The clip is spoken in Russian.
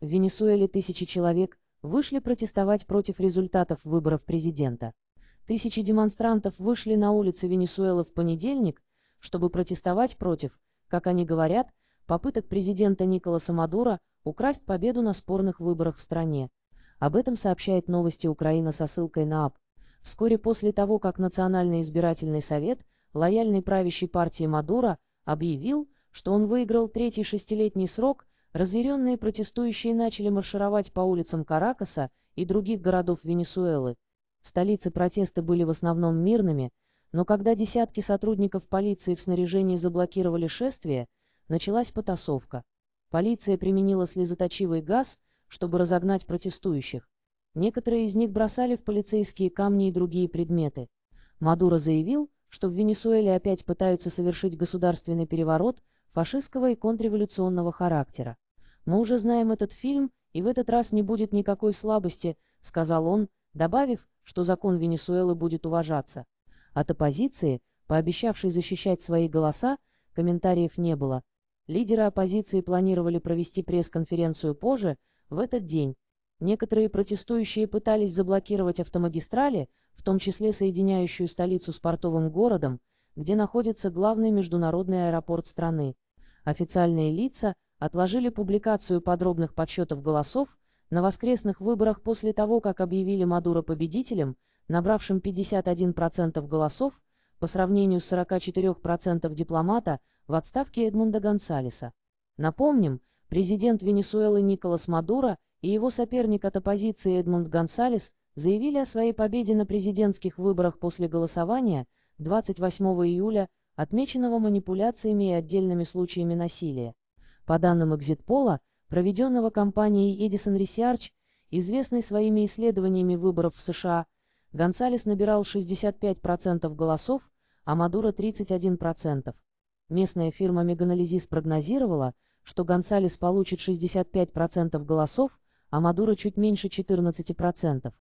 В Венесуэле тысячи человек вышли протестовать против результатов выборов президента. Тысячи демонстрантов вышли на улицы Венесуэлы в понедельник, чтобы протестовать против, как они говорят, попыток президента Николаса Мадура украсть победу на спорных выборах в стране. Об этом сообщает новости Украина со ссылкой на АП. Вскоре после того, как Национальный избирательный совет, лояльный правящей партии Мадура, объявил, что он выиграл третий шестилетний срок, Разъяренные протестующие начали маршировать по улицам Каракаса и других городов Венесуэлы. Столицы протеста были в основном мирными, но когда десятки сотрудников полиции в снаряжении заблокировали шествие, началась потасовка. Полиция применила слезоточивый газ, чтобы разогнать протестующих. Некоторые из них бросали в полицейские камни и другие предметы. Мадуро заявил, что в Венесуэле опять пытаются совершить государственный переворот, фашистского и контрреволюционного характера. «Мы уже знаем этот фильм, и в этот раз не будет никакой слабости», — сказал он, добавив, что закон Венесуэлы будет уважаться. От оппозиции, пообещавшей защищать свои голоса, комментариев не было. Лидеры оппозиции планировали провести пресс-конференцию позже, в этот день. Некоторые протестующие пытались заблокировать автомагистрали, в том числе соединяющую столицу с портовым городом, где находится главный международный аэропорт страны. Официальные лица отложили публикацию подробных подсчетов голосов на воскресных выборах после того, как объявили Мадура победителем, набравшим 51% голосов, по сравнению с 44% дипломата в отставке Эдмунда Гонсалеса. Напомним, президент Венесуэлы Николас Мадуро и его соперник от оппозиции Эдмунд Гонсалес заявили о своей победе на президентских выборах после голосования – 28 июля, отмеченного манипуляциями и отдельными случаями насилия. По данным Экзитпола, проведенного компанией Edison Research, известной своими исследованиями выборов в США, Гонсалес набирал 65% голосов, а Мадуро 31%. Местная фирма Меганализис прогнозировала, что Гонсалес получит 65% голосов, а Мадуро чуть меньше 14%.